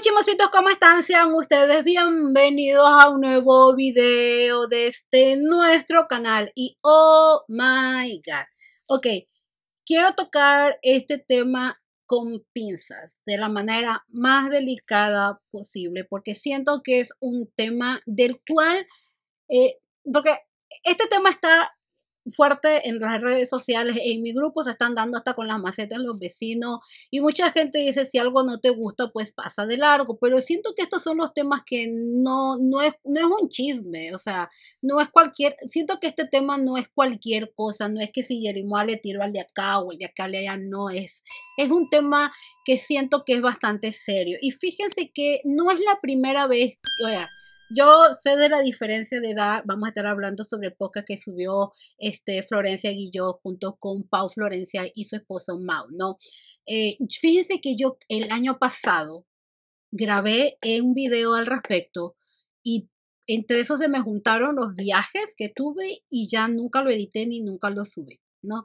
chimositos, ¿cómo están? Sean ustedes bienvenidos a un nuevo video de este nuestro canal. Y oh my god. Ok, quiero tocar este tema con pinzas de la manera más delicada posible porque siento que es un tema del cual, eh, porque este tema está fuerte en las redes sociales, en mi grupo se están dando hasta con las macetas los vecinos y mucha gente dice si algo no te gusta pues pasa de largo, pero siento que estos son los temas que no, no, es, no es un chisme, o sea, no es cualquier, siento que este tema no es cualquier cosa, no es que si Jerimoa le tiro al de acá o el de acá le allá, no es, es un tema que siento que es bastante serio y fíjense que no es la primera vez, o sea, yo sé de la diferencia de edad, vamos a estar hablando sobre el podcast que subió este, Florencia Guillot junto con Pau Florencia y su esposo Mau, ¿no? Eh, fíjense que yo el año pasado grabé un video al respecto y entre eso se me juntaron los viajes que tuve y ya nunca lo edité ni nunca lo subí, ¿no?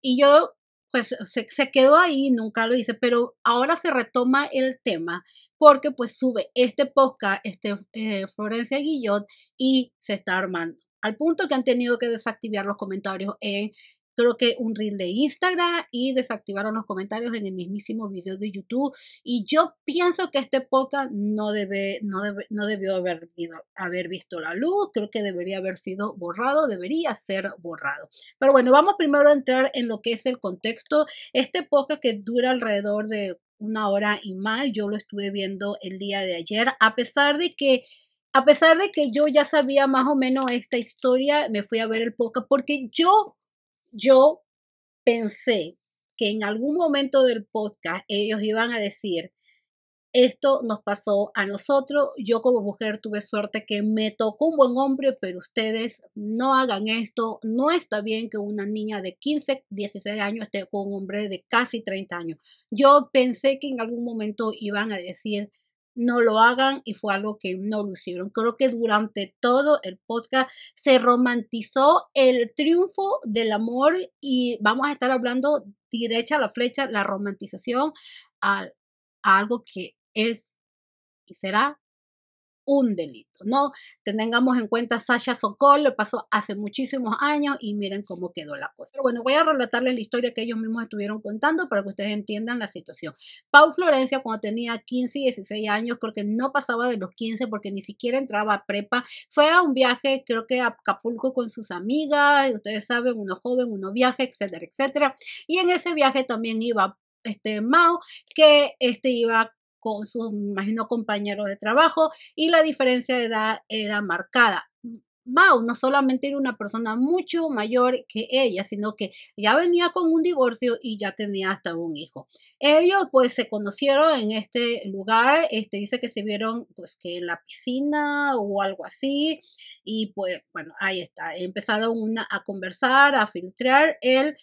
Y yo pues se, quedó ahí, nunca lo hice, pero ahora se retoma el tema porque pues sube este podcast, este eh, Florencia Guillot y se está armando. Al punto que han tenido que desactivar los comentarios en creo que un reel de Instagram y desactivaron los comentarios en el mismísimo video de YouTube. Y yo pienso que este podcast no, debe, no, no debió haber, haber visto la luz, creo que debería haber sido borrado, debería ser borrado. Pero bueno, vamos primero a entrar en lo que es el contexto. Este podcast que dura alrededor de una hora y más, yo lo estuve viendo el día de ayer, a pesar de que a pesar de que yo ya sabía más o menos esta historia, me fui a ver el podcast porque yo yo pensé que en algún momento del podcast ellos iban a decir, esto nos pasó a nosotros, yo como mujer tuve suerte que me tocó un buen hombre, pero ustedes no hagan esto, no está bien que una niña de 15, 16 años esté con un hombre de casi 30 años. Yo pensé que en algún momento iban a decir, no lo hagan y fue algo que no lo hicieron. Creo que durante todo el podcast se romantizó el triunfo del amor y vamos a estar hablando derecha a la flecha, la romantización a, a algo que es y será un delito, ¿no? Tengamos en cuenta Sasha Sokol, lo pasó hace muchísimos años y miren cómo quedó la cosa. Pero bueno, voy a relatarles la historia que ellos mismos estuvieron contando para que ustedes entiendan la situación. Pau Florencia cuando tenía 15 y 16 años, creo que no pasaba de los 15 porque ni siquiera entraba a prepa, fue a un viaje, creo que a Acapulco con sus amigas, ustedes saben, uno joven, uno viaje, etcétera, etcétera. Y en ese viaje también iba este Mao, que este iba con su imagino, compañero de trabajo y la diferencia de edad era marcada. Mao no solamente era una persona mucho mayor que ella, sino que ya venía con un divorcio y ya tenía hasta un hijo. Ellos pues se conocieron en este lugar, este dice que se vieron pues que en la piscina o algo así y pues bueno, ahí está, empezaron una, a conversar, a filtrar, el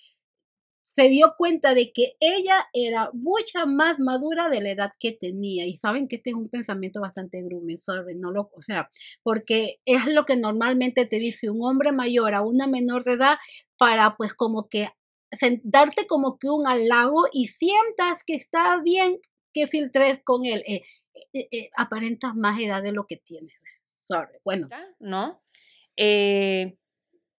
se dio cuenta de que ella era mucha más madura de la edad que tenía. Y saben que este es un pensamiento bastante grumen, no lo, o sea, porque es lo que normalmente te dice un hombre mayor a una menor de edad para pues como que sentarte como que un halago y sientas que está bien que filtres con él. Eh, eh, eh, aparentas más edad de lo que tienes. Sorry. Bueno. ¿No?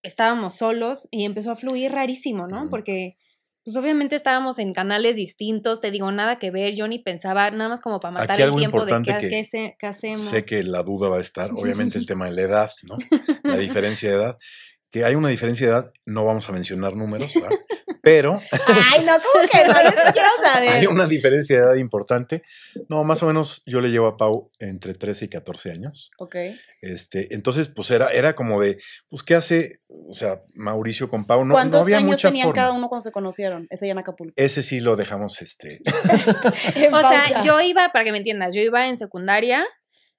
estábamos solos y empezó a fluir rarísimo, ¿no? Porque pues obviamente estábamos en canales distintos, te digo, nada que ver, yo ni pensaba, nada más como para matar el tiempo de qué, que hacemos. Sé que la duda va a estar, obviamente el tema de la edad, ¿no? La diferencia de edad que hay una diferencia de edad, no vamos a mencionar números, pero... Ay, no, ¿cómo que no? Yo quiero saber. Hay una diferencia de edad importante. No, más o menos yo le llevo a Pau entre 13 y 14 años. Ok. Este, entonces, pues era, era como de, pues, ¿qué hace? O sea, Mauricio con Pau no, ¿Cuántos no años tenían cada uno cuando se conocieron? Ese ya en Acapulco. Ese sí lo dejamos, este... o sea, yo iba, para que me entiendas, yo iba en secundaria,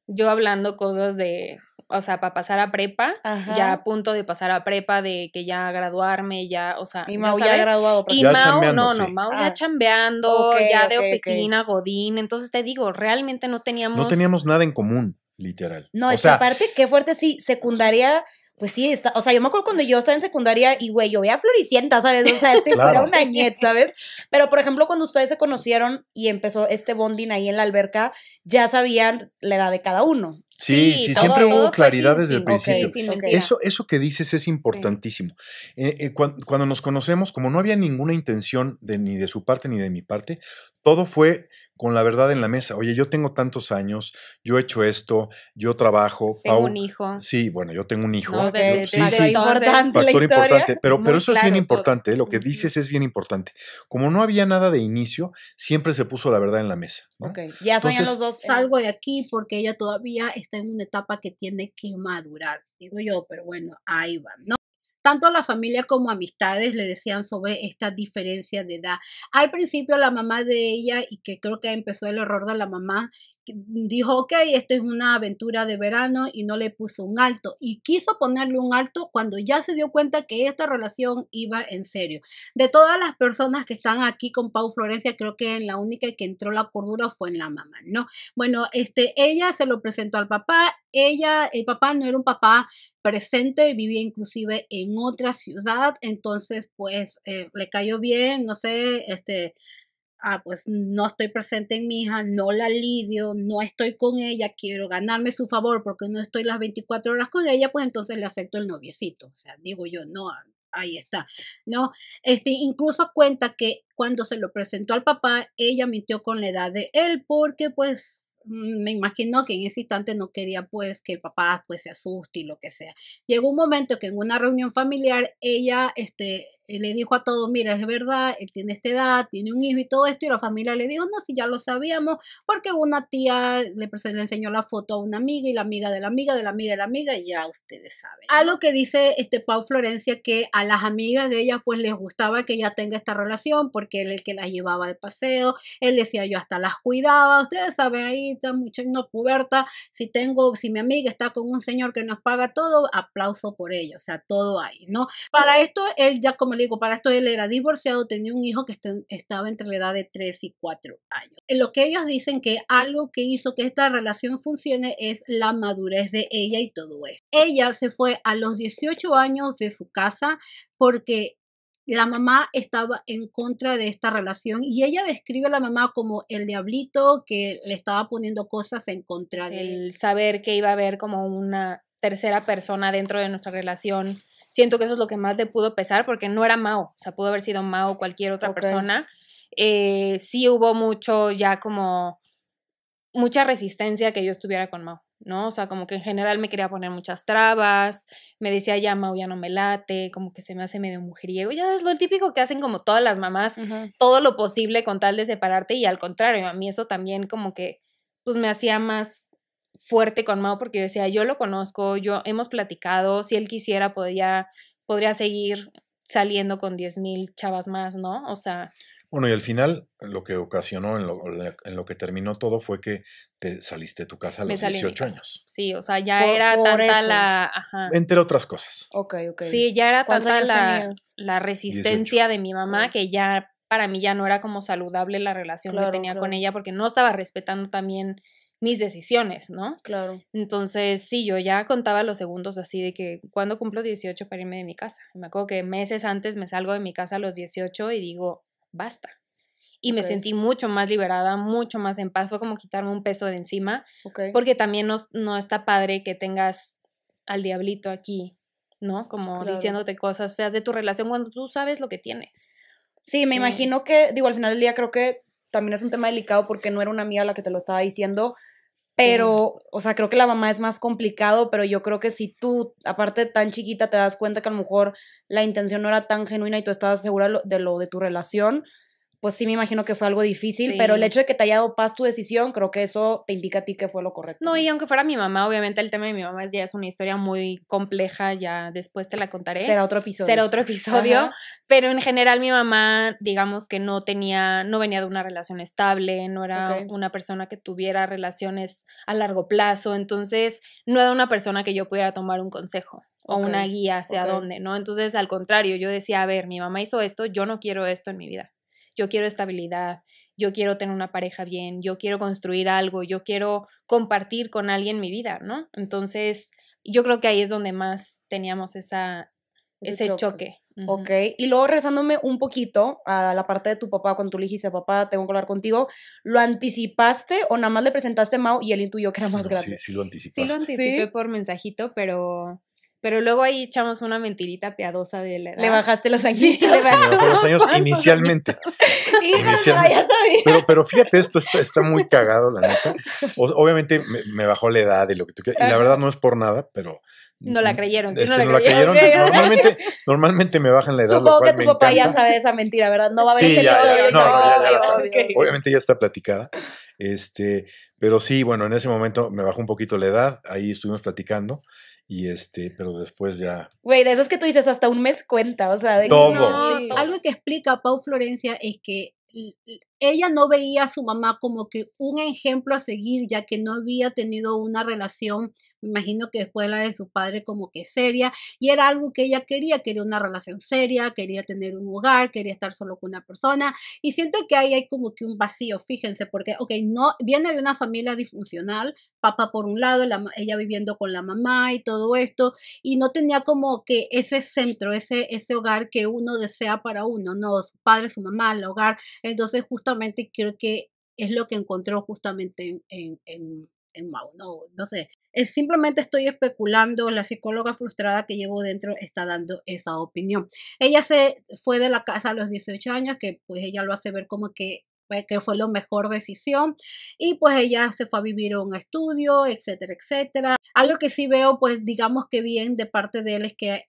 yo hablando cosas de o sea, para pasar a prepa, ya a punto de pasar a prepa, de que ya graduarme, ya, o sea. Y Mau ya, graduado. Y ya no, no, ya ah. chambeando, ya de oficina, Godín. Entonces te digo, realmente no teníamos. No teníamos nada en común, literal. No, o es sea, que aparte, qué fuerte, sí, secundaria. Pues sí, está, o sea, yo me acuerdo cuando yo estaba en secundaria y, güey, yo veía floricienta, ¿sabes? O sea, este era una ñet, ¿sabes? Pero, por ejemplo, cuando ustedes se conocieron y empezó este bonding ahí en la alberca, ya sabían la edad de cada uno. Sí, sí, siempre hubo claridad desde el principio. Eso, eso que dices es importantísimo. Eh, eh, cuando, nos conocemos, como no había ninguna intención de, ni de su parte ni de mi parte, todo fue con la verdad en la mesa. Oye, yo tengo tantos años, yo he hecho esto, yo trabajo. Tengo un hijo. Sí, bueno, yo tengo un hijo. de, sí, importante. Factor importante. Pero, pero eso es bien importante, ¿eh? lo que dices es bien importante. Como no había nada de inicio, siempre se puso la verdad en la mesa. ¿no? Okay. Ya los dos. Salgo de aquí porque ella todavía está en una etapa que tiene que madurar. Digo yo, pero bueno, ahí va. ¿no? Tanto la familia como amistades le decían sobre esta diferencia de edad. Al principio la mamá de ella, y que creo que empezó el error de la mamá, dijo, ok, esto es una aventura de verano y no le puso un alto. Y quiso ponerle un alto cuando ya se dio cuenta que esta relación iba en serio. De todas las personas que están aquí con Pau Florencia, creo que la única que entró la cordura fue en la mamá, ¿no? Bueno, este, ella se lo presentó al papá, ella, el papá no era un papá presente, vivía inclusive en otra ciudad, entonces pues eh, le cayó bien, no sé, este, ah, pues no estoy presente en mi hija, no la lidio, no estoy con ella, quiero ganarme su favor porque no estoy las 24 horas con ella, pues entonces le acepto el noviecito. O sea, digo yo, no, ahí está, ¿no? Este, incluso cuenta que cuando se lo presentó al papá, ella mintió con la edad de él porque pues Mm, me imagino que en ese instante no quería pues que el papá pues se asuste y lo que sea. Llegó un momento que en una reunión familiar ella este, eh, le dijo a todos, mira, es verdad, él tiene esta edad, tiene un hijo y todo esto, y la familia le dijo, no, si ya lo sabíamos, porque una tía le, enseñó la foto a una amiga y la amiga de la amiga, de la amiga de la amiga, y ya ustedes saben. a lo que dice este Pau Florencia que a las amigas de ella pues les gustaba que ella tenga esta relación, porque él el que las llevaba de paseo, él decía yo hasta las cuidaba, ustedes saben ahí mucha no puberta, si tengo, si mi amiga está con un señor que nos paga todo, aplauso por ella, o sea, todo ahí, ¿no? Para esto, él ya, como le digo, para esto él era divorciado, tenía un hijo que este, estaba entre la edad de 3 y 4 años. En eh, lo que ellos dicen que algo que hizo que esta relación funcione es la madurez de ella y todo eso. Ella se fue a los 18 años de su casa porque la mamá estaba en contra de esta relación y ella describe a la mamá como el diablito que le estaba poniendo cosas en contra de El saber que iba a haber como una tercera persona dentro de nuestra relación. Siento que eso es lo que más le pudo pesar porque no era Mao, o sea, pudo haber sido Mao o cualquier otra persona. Eh, sí hubo mucho ya como mucha resistencia que yo estuviera con Mao, ¿no? O sea, como que en general me quería poner muchas trabas, me decía ya Mao ya no me late, como que se me hace medio mujeriego, ya es lo típico que hacen como todas las mamás, todo lo posible con tal de separarte y al contrario, a mí eso también como que pues me hacía más fuerte con Mao porque yo decía, yo lo conozco, yo hemos platicado, si él quisiera podía, podría seguir saliendo con 10 mil chavas más, ¿no? O sea... Bueno, y al final lo que ocasionó, en lo, en lo que terminó todo fue que te saliste de tu casa a los 18 años. Sí, o sea, ya era tanta la... Ajá. Entre otras cosas. Ok, ok. Sí, ya era tanta la, resistencia de mi mamá que ya para mí ya no era como saludable la relación que tenía con ella porque no estaba respetando también mis decisiones, ¿no? Claro. Entonces, sí, yo ya contaba los segundos así de que cuando cumplo 18 para irme de mi casa. Me acuerdo que meses antes me salgo de mi casa a los 18 y digo, basta. Y me sentí mucho más liberada, mucho más en paz. Fue como quitarme un peso de encima. Porque también no, no, está padre que tengas al diablito aquí, ¿no? Como diciéndote cosas feas de tu relación cuando tú sabes lo que tienes. Sí, me imagino que, digo, al final del día creo que también es un tema delicado porque no era una amiga la que te lo estaba diciendo, pero, o sea, creo que la mamá es más complicado, pero yo creo que si tú, aparte tan chiquita, te das cuenta que a lo mejor la intención no era tan genuina y tú estabas segura de lo de tu relación, pues sí me imagino que fue algo difícil, pero el hecho de que te haya dado paz tu decisión, creo que eso te indica a ti que fue lo correcto. No, y aunque fuera mi mamá, obviamente el tema de mi mamá es, ya es una historia muy compleja, ya después te la contaré. Será otro episodio. Será otro episodio, pero en general mi mamá, digamos que no tenía, no venía de una relación estable, no era una persona que tuviera relaciones a largo plazo, entonces no era una persona que yo pudiera tomar un consejo o una guía hacia dónde, ¿no? Entonces, al contrario, yo decía, a ver, mi mamá hizo esto, yo no quiero esto en mi vida yo quiero estabilidad, yo quiero tener una pareja bien, yo quiero construir algo, yo quiero compartir con alguien mi vida, ¿no? Entonces, yo creo que ahí es donde más teníamos esa, ese, choque. Ok, y luego rezándome un poquito a la parte de tu papá, cuando tú le dijiste, papá, tengo que hablar contigo, ¿lo anticipaste o nada más le presentaste a Mau y él intuyó que era más grande? Sí, sí lo lo anticipé por mensajito, pero pero luego ahí echamos una mentirita piadosa de la edad. Le bajaste los años. Sí, le los años inicialmente. Pero, pero fíjate, esto está, muy cagado, la neta. obviamente me, bajó la edad y lo que tú quieras. Y la verdad no es por nada, pero. No la creyeron. no, este, Normalmente, normalmente me bajan la edad. Supongo lo cual que tu papá ya sabe esa mentira, ¿verdad? No va a haber sí, este ya, ya, no, Obviamente ya está platicada. Este, pero sí, bueno, en ese momento me bajó un poquito la edad. Ahí estuvimos platicando. Y este, pero después ya. Güey, de esas que tú dices, hasta un mes cuenta, o sea, Todo. No, Algo que explica Pau Florencia es que ella no veía a su mamá como que un ejemplo a seguir, ya que no había tenido una relación, me imagino que después la de su padre, como que seria, y era algo que ella quería, quería una relación seria, quería tener un hogar, quería estar solo con una persona, y siento que ahí hay como que un vacío, fíjense, porque, ok, no, viene de una familia disfuncional, papá por un lado, ella viviendo con la mamá y todo esto, y no tenía como que ese centro, ese, ese hogar que uno desea para uno, no, su padre, su mamá, el hogar, entonces justamente creo que es lo que encontró justamente en, en, No, sé, simplemente estoy especulando, la psicóloga frustrada que llevo dentro está dando esa opinión. Ella se fue de la casa a los 18 años, que pues ella lo hace ver como que que fue la mejor decisión y pues ella se fue a vivir a un estudio, etcétera, etcétera. Algo que sí veo pues digamos que bien de parte de él es que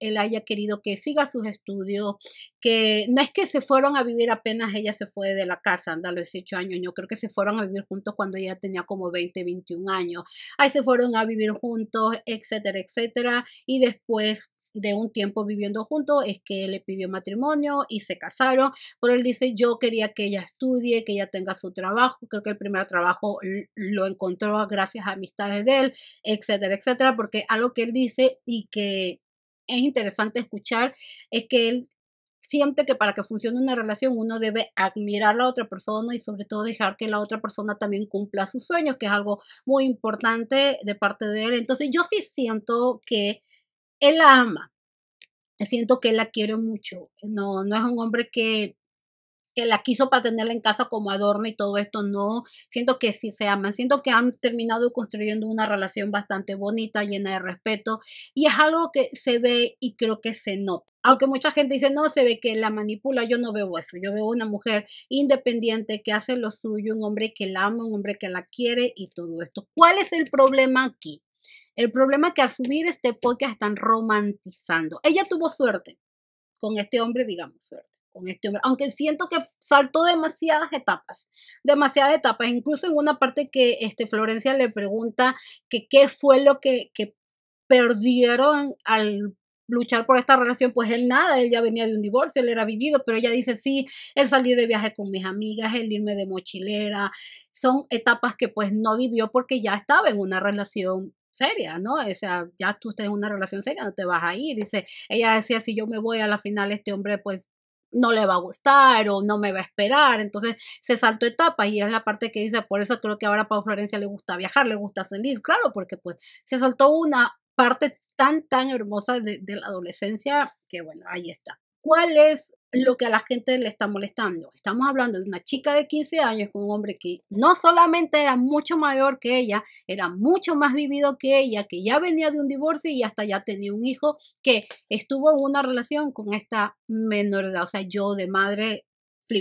él haya querido que siga sus estudios, que no es que se fueron a vivir apenas ella se fue de la casa, anda, los 18 años, yo creo que se fueron a vivir juntos cuando ella tenía como 20, 21 años, ahí se fueron a vivir juntos, etcétera, etcétera, y después de un tiempo viviendo juntos es que le pidió matrimonio y se casaron, pero él dice yo quería que ella estudie, que ella tenga su trabajo, creo que el primer trabajo lo encontró gracias a amistades de él, etcétera, etcétera, porque algo que él dice y que es interesante escuchar es que él siente que para que funcione una relación uno debe admirar a la otra persona y sobre todo dejar que la otra persona también cumpla sus sueños, que es algo muy importante de parte de él. Entonces yo sí siento que él la ama. Siento que él la quiere mucho. No, no es un hombre que, que la quiso para tenerla en casa como adorno y todo esto. No, siento que sí se aman. Siento que han terminado construyendo una relación bastante bonita, llena de respeto. Y es algo que se ve y creo que se nota. Aunque mucha gente dice, no, se ve que la manipula, yo no veo eso. Yo veo una mujer independiente que hace lo suyo, un hombre que la ama, un hombre que la quiere y todo esto. ¿Cuál es el problema aquí? El problema es que al subir este podcast están romantizando. Ella tuvo suerte con este hombre, digamos suerte, con este hombre, aunque siento que saltó demasiadas etapas, demasiadas etapas, incluso en una parte que este, Florencia le pregunta que qué fue lo que, que perdieron al luchar por esta relación, pues él nada, él ya venía de un divorcio, él era vivido, pero ella dice, sí, él salir de viaje con mis amigas, el irme de mochilera, son etapas que pues no vivió porque ya estaba en una relación seria, ¿no? O sea, ya tú estás en una relación seria, no te vas a ir. Dice, ella decía, si yo me voy a la final, este hombre pues no le va a gustar o no me va a esperar. Entonces se saltó etapas y es la parte que dice, por eso creo que ahora a Pau Florencia le gusta viajar, le gusta salir, claro, porque pues se saltó una parte tan, tan hermosa de, de la adolescencia que bueno, ahí está. ¿Cuál es lo que a la gente le está molestando. Estamos hablando de una chica de 15 años con un hombre que no solamente era mucho mayor que ella, era mucho más vivido que ella, que ya venía de un divorcio y hasta ya tenía un hijo que estuvo en una relación con esta menor edad. O sea, yo de madre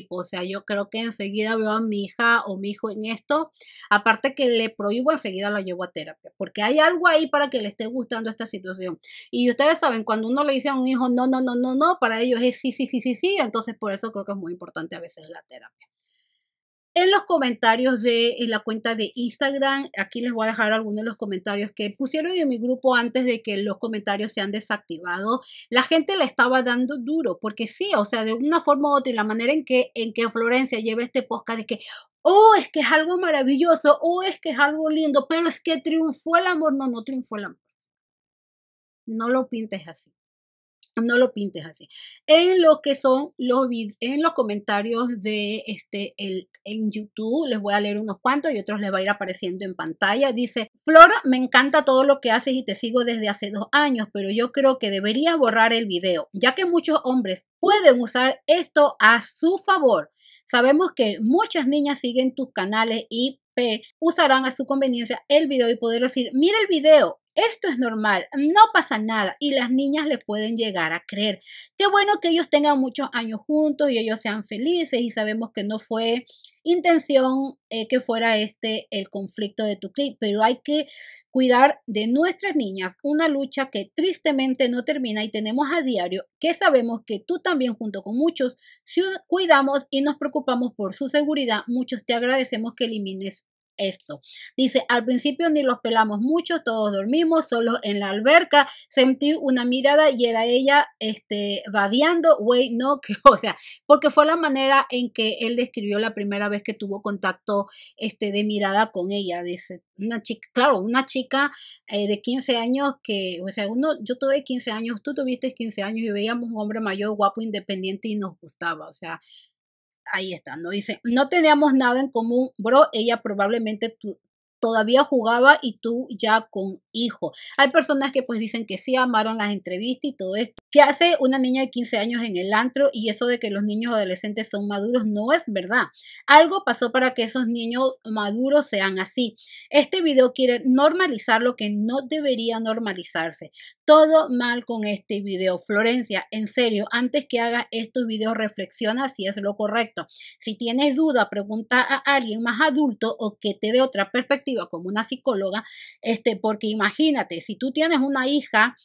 o sea, yo creo que enseguida veo a mi hija o mi hijo en esto, aparte que le prohíbo enseguida la llevo a terapia, porque hay algo ahí para que le esté gustando esta situación. Y ustedes saben, cuando uno le dice a un hijo, no, no, no, no, no, para ellos es sí, sí, sí, sí, sí, entonces por eso creo que es muy importante a veces la terapia en los comentarios de la cuenta de Instagram. Aquí les voy a dejar algunos de los comentarios que pusieron en mi grupo antes de que los comentarios sean desactivados. La gente le estaba dando duro, porque sí, o sea, de una forma u otra y la manera en que, en que Florencia lleva este podcast de que, oh, es que es algo maravilloso, oh, es que es algo lindo, pero es que triunfó el amor. No, no triunfó el amor. No lo pintes así. No lo pintes así. En lo que son los en los comentarios de este el, en YouTube, les voy a leer unos cuantos y otros les va a ir apareciendo en pantalla. Dice, Flora me encanta todo lo que haces y te sigo desde hace dos años, pero yo creo que deberías borrar el video, ya que muchos hombres pueden usar esto a su favor. Sabemos que muchas niñas siguen tus canales y P usarán a su conveniencia el video y poder decir, mira el video, esto es normal, no pasa nada y las niñas le pueden llegar a creer. Qué bueno que ellos tengan muchos años juntos y ellos sean felices y sabemos que no fue intención eh, que fuera este el conflicto de tu clip, pero hay que cuidar de nuestras niñas, una lucha que tristemente no termina y tenemos a diario, que sabemos que tú también junto con muchos cuidamos y nos preocupamos por su seguridad, muchos te agradecemos que elimines esto. Dice, al principio ni los pelamos mucho, todos dormimos, solo en la alberca sentí una mirada y era ella este, babeando, güey, no, que, o sea, porque fue la manera en que él describió la primera vez que tuvo contacto este, de mirada con ella. Dice, una chica, claro, una chica eh, de 15 años que, o sea, uno, yo tuve 15 años, tú tuviste 15 años y veíamos un hombre mayor, guapo, independiente y nos gustaba, o sea, ahí está, ¿no? Dice, no teníamos nada en común, bro, ella probablemente todavía jugaba y tú ya con hijo. Hay personas que pues dicen que sí, amaron las entrevistas y todo esto. ¿Qué hace una niña de 15 años en el antro? Y eso de que los niños adolescentes son maduros no es verdad. Algo pasó para que esos niños maduros sean así. Este video quiere normalizar lo que no debería normalizarse todo mal con este video. Florencia, en serio, antes que hagas estos videos, reflexiona si es lo correcto. Si tienes duda, pregunta a alguien más adulto o que te dé otra perspectiva como una psicóloga, este, porque imagínate, si tú tienes una hija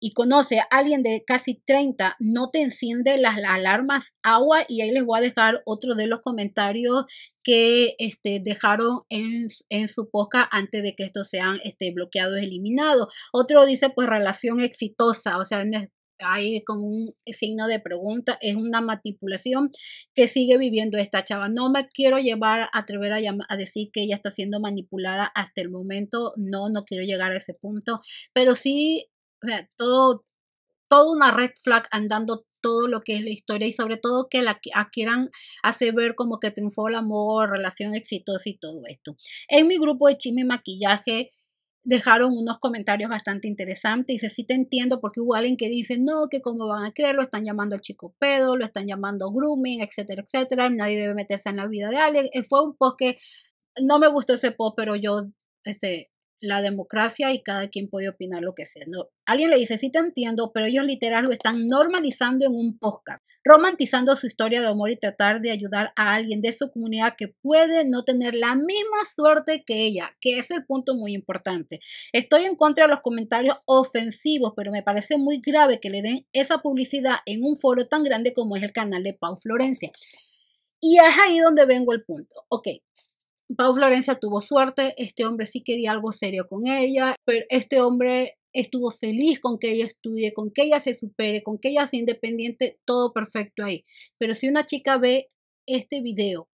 y conoce a alguien de casi 30, no te enciende las, alarmas agua y ahí les voy a dejar otro de los comentarios que este, dejaron en, su podcast antes de que estos sean este, bloqueados, eliminados. Otro dice pues relación exitosa, o sea, hay como un signo de pregunta, es una manipulación que sigue viviendo esta chava. No me quiero llevar, atrever a, llamar, a decir que ella está siendo manipulada hasta el momento, no, no quiero llegar a ese punto, pero sí o sea, todo, toda una red flag andando todo lo que es la historia y sobre todo que la quieran hacer ver como que triunfó el amor, relación exitosa y todo esto. En mi grupo de chisme y maquillaje dejaron unos comentarios bastante interesantes. Dice, sí te entiendo, porque hubo alguien que dice, no, que cómo van a creer, lo están llamando al chico pedo, lo están llamando grooming, etcétera, etcétera. Nadie debe meterse en la vida de alguien. Eh, fue un post que no me gustó ese post, pero yo este, la democracia y cada quien puede opinar lo que sea. No, alguien le dice, sí te entiendo, pero ellos literal lo están normalizando en un podcast, romantizando su historia de amor y tratar de ayudar a alguien de su comunidad que puede no tener la misma suerte que ella, que es el punto muy importante. Estoy en contra de los comentarios ofensivos, pero me parece muy grave que le den esa publicidad en un foro tan grande como es el canal de Pau Florencia. Y es ahí donde vengo el punto. Ok, Pau Florencia tuvo suerte, este hombre sí quería algo serio con ella, pero este hombre estuvo feliz con que ella estudie, con que ella se supere, con que ella sea independiente, todo perfecto ahí. Pero si una chica ve este video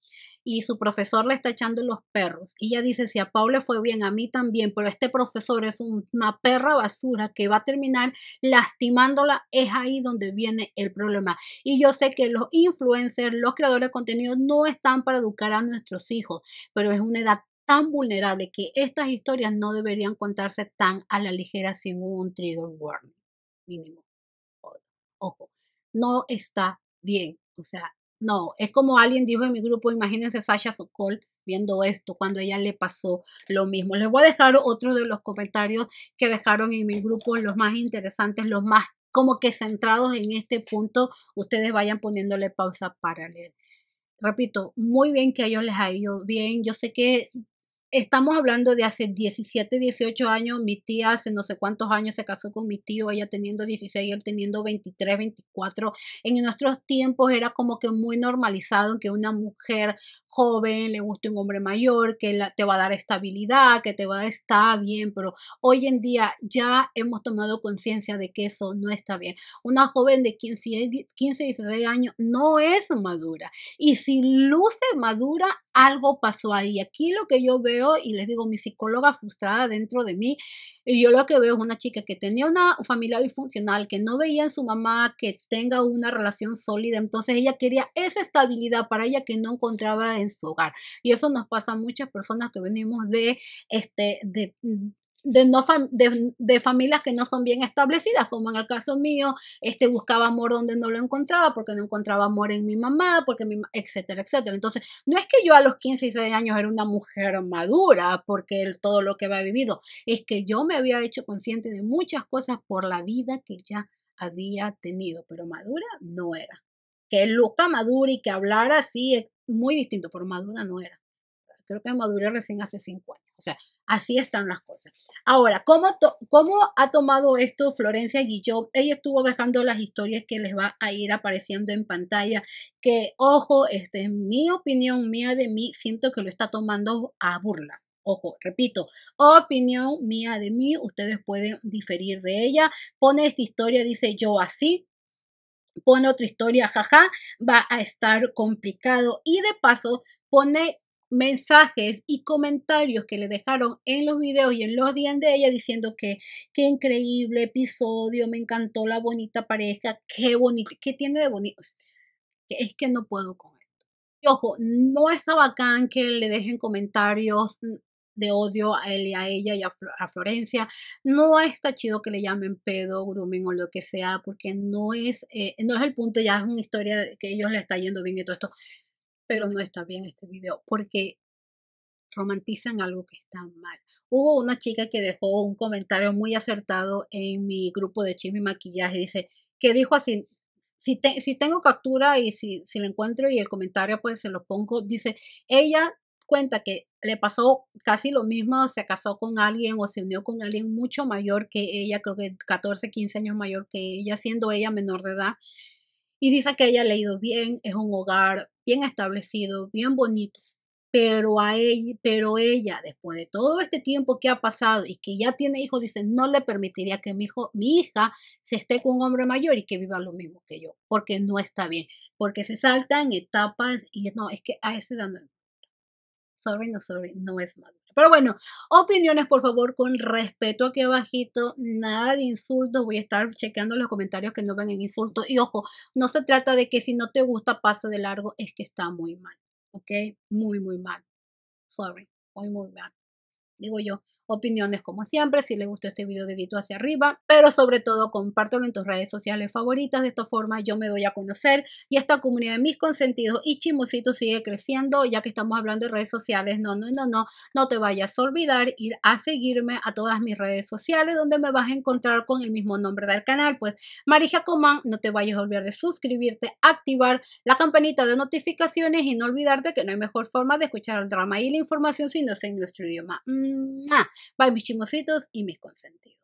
y su profesor le está echando los perros. Y ella dice, si a Paul le fue bien, a mí también, pero este profesor es una perra basura que va a terminar lastimándola, es ahí donde viene el problema. Y yo sé que los influencers, los creadores de contenido no están para educar a nuestros hijos, pero es una edad tan vulnerable que estas historias no deberían contarse tan a la ligera sin un trigger warning mínimo. Ojo, no está bien. O sea, no, es como alguien dijo en mi grupo, imagínense Sasha Sokol viendo esto cuando a ella le pasó lo mismo. Les voy a dejar otro de los comentarios que dejaron en mi grupo, los más interesantes, los más como que centrados en este punto, ustedes vayan poniéndole pausa para leer repito, muy bien que a ellos les ha ido bien. Yo sé que estamos hablando de hace 17, 18 años, mi tía hace no sé cuántos años se casó con mi tío, ella teniendo 16, él teniendo 23, 24. En nuestros tiempos era como que muy normalizado que una mujer joven le guste un hombre mayor, que la, te va a dar estabilidad, que te va a estar bien, pero hoy en día ya hemos tomado conciencia de que eso no está bien. Una joven de 15, 15, 16 años no es madura y si luce madura, algo pasó ahí. Aquí lo que yo veo y les digo, mi psicóloga frustrada dentro de mí, y yo lo que veo es una chica que tenía una familia disfuncional, que no veía en su mamá que tenga una relación sólida, entonces ella quería esa estabilidad para ella que no encontraba en su hogar. Y eso nos pasa a muchas personas que venimos de, este, de mm, de, familias que no son bien establecidas, como en el caso mío, este buscaba amor donde no lo encontraba, porque no encontraba amor en mi mamá, porque etcétera, etcétera. Entonces, no es que yo a los 15 y 16 años era una mujer madura, porque todo lo que había vivido, es que yo me había hecho consciente de muchas cosas por la vida que ya había tenido, pero madura no era. Que Luca madura y que hablara así es muy distinto, pero madura no era. Creo que maduré recién hace cinco años. O sea, Así están las cosas. Ahora, ¿cómo, ha tomado esto Florencia Guillot? Ella estuvo dejando las historias que les va a ir apareciendo en pantalla, que ojo, este es mi opinión mía de mí, siento que lo está tomando a burla. Ojo, repito, opinión mía de mí, ustedes pueden diferir de ella. Pone esta historia, dice yo así, pone otra historia, jaja, va a estar complicado. Y de paso, pone mensajes y comentarios que le dejaron en los videos y en los días de ella diciendo que qué increíble episodio, me encantó la bonita pareja, qué bonita, qué tiene de bonito. Es que no puedo con esto. Y ojo, no está bacán que le dejen comentarios de odio a él y a ella y a, Florencia. No está chido que le llamen pedo, grooming o lo que sea, porque no es, eh, no es el punto, ya es una historia que ellos le está yendo bien y todo esto pero no está bien este video porque romantizan algo que está mal. Hubo una chica que dejó un comentario muy acertado en mi grupo de chisme y maquillaje, dice, que dijo así, si, tengo captura y si, la encuentro y el comentario pues se lo pongo, dice, ella cuenta que le pasó casi lo mismo, se casó con alguien o se unió con alguien mucho mayor que ella, creo que 14, 15 años mayor que ella, siendo ella menor de edad. Y dice que ella ha leído bien, es un hogar bien establecido, bien bonito. Pero, a ella, pero ella, después de todo este tiempo que ha pasado y que ya tiene hijos, dice, no le permitiría que mi, hijo, mi hija se esté con un hombre mayor y que viva lo mismo que yo, porque no está bien, porque se saltan etapas y no, es que a ese edad no sorry, no sorry, no es malo. Pero bueno, opiniones por favor con respeto aquí abajito, nada de insultos, voy a estar chequeando los comentarios que no ven en insultos y ojo, no se trata de que si no te gusta pase de largo, es que está muy mal, ¿ok? Muy, muy mal. Sorry, muy, muy mal, digo yo opiniones como siempre. Si les gustó este video, dedito hacia arriba. Pero sobre todo, compártelo en tus redes sociales favoritas. De esta forma yo me doy a conocer y esta comunidad de mis consentidos y chimositos sigue creciendo. Ya que estamos hablando de redes sociales, no, no, no, no, no te vayas a olvidar ir a seguirme a todas mis redes sociales donde me vas a encontrar con el mismo nombre del canal. Pues Marija Comán, no te vayas a olvidar de suscribirte, activar la campanita de notificaciones y no olvidarte que no hay mejor forma de escuchar el drama y la información si no es en nuestro idioma by mis chimositos y mis consentidos.